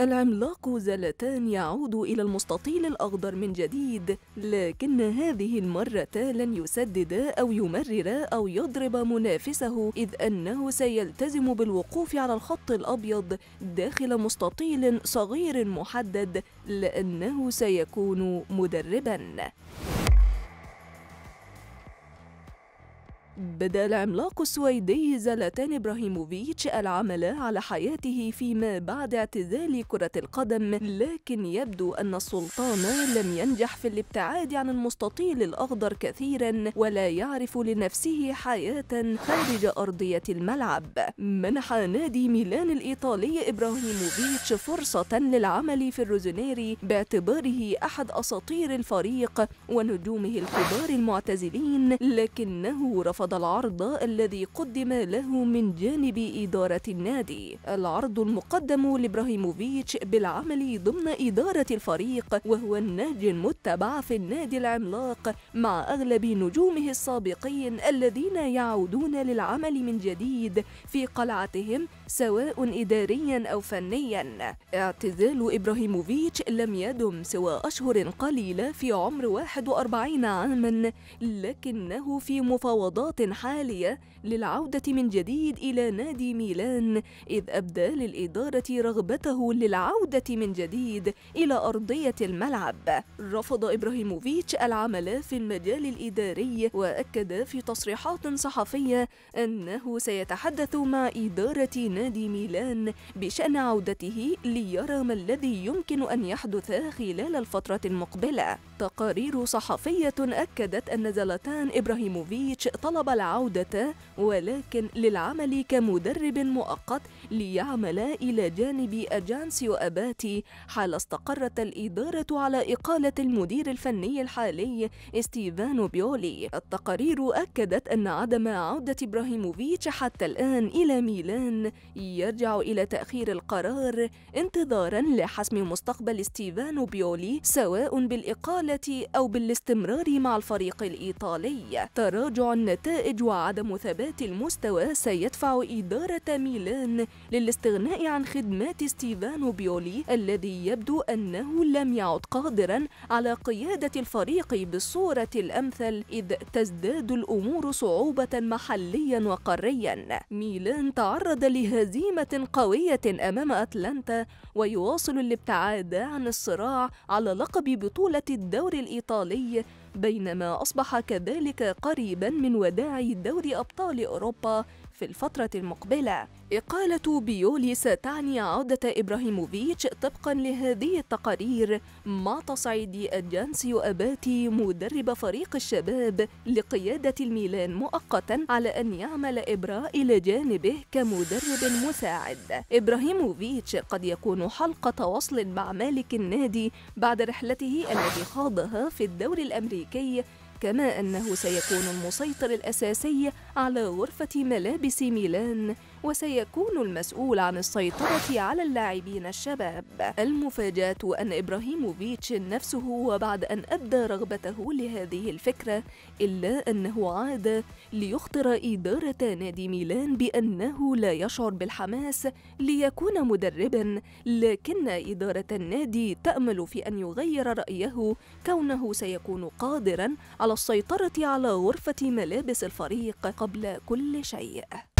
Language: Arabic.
العملاق زلتان يعود إلى المستطيل الأخضر من جديد، لكن هذه المرة لن يسدد أو يمرر أو يضرب منافسه إذ أنه سيلتزم بالوقوف على الخط الأبيض داخل مستطيل صغير محدد لأنه سيكون مدرباً. بدا العملاق السويدي زلاتان ابراهيموفيتش العمل على حياته فيما بعد اعتزال كرة القدم لكن يبدو أن السلطان لم ينجح في الابتعاد عن المستطيل الأخضر كثيرا ولا يعرف لنفسه حياة خارج أرضية الملعب منح نادي ميلان الإيطالي إبراهيموفيتش فرصة للعمل في الروزونيري باعتباره أحد أساطير الفريق ونجومه الكبار المعتزلين لكنه رفض رفض العرض الذي قدم له من جانب إدارة النادي العرض المقدم لإبراهيموفيتش بالعمل ضمن إدارة الفريق وهو النهج المتبع في النادي العملاق مع أغلب نجومه السابقين الذين يعودون للعمل من جديد في قلعتهم سواء إداريا أو فنيا اعتزال إبراهيموفيتش لم يدم سوى أشهر قليلة في عمر 41 عاما لكنه في مفاوضات خطوات حالية للعودة من جديد إلى نادي ميلان إذ أبدى للإدارة رغبته للعودة من جديد إلى أرضية الملعب رفض إبراهيموفيتش العمل في المجال الإداري وأكد في تصريحات صحفية أنه سيتحدث مع إدارة نادي ميلان بشأن عودته ليرى ما الذي يمكن أن يحدث خلال الفترة المقبلة تقارير صحفية أكدت أن زلاتان إبراهيموفيتش طلب قبل عودته ولكن للعمل كمدرب مؤقت ليعمل إلى جانب أجانسيو أباتي حال استقرت الإدارة على إقالة المدير الفني الحالي ستيفانو بيولي التقارير أكدت أن عدم عودة إبراهيموفيتش حتى الآن إلى ميلان يرجع إلى تأخير القرار انتظارا لحسم مستقبل ستيفانو بيولي سواء بالإقالة أو بالاستمرار مع الفريق الإيطالي تراجع النتائج النتائج وعدم ثبات المستوى سيدفع إدارة ميلان للاستغناء عن خدمات ستيفانو بيولي الذي يبدو أنه لم يعد قادرا على قيادة الفريق بالصورة الأمثل إذ تزداد الأمور صعوبة محليا وقاريا ميلان تعرض لهزيمة قوية أمام أتلانتا ويواصل الابتعاد عن الصراع على لقب بطولة الدوري الإيطالي بينما أصبح كذلك قريبا من وداع دوري أبطال أوروبا في الفترة المقبلة إقالة بيولي ستعني عودة إبراهيموفيتش طبقا لهذه التقارير مع تصعيد أجانسيو أباتي مدرب فريق الشباب لقيادة الميلان مؤقتا على أن يعمل إبراء إلى جانبه كمدرب مساعد إبراهيموفيتش قد يكون حلقة وصل مع مالك النادي بعد رحلته التي خاضها في الدوري الأمريكي كما أنه سيكون المسيطر الأساسي على غرفة ملابس ميلان وسيكون المسؤول عن السيطرة على اللاعبين الشباب المفاجاة أن إبراهيموفيتش نفسه وبعد أن أبدى رغبته لهذه الفكرة إلا أنه عاد ليخطر إدارة نادي ميلان بأنه لا يشعر بالحماس ليكون مدربا لكن إدارة النادي تأمل في أن يغير رأيه كونه سيكون قادرا على على السيطرة على غرفة ملابس الفريق قبل كل شيء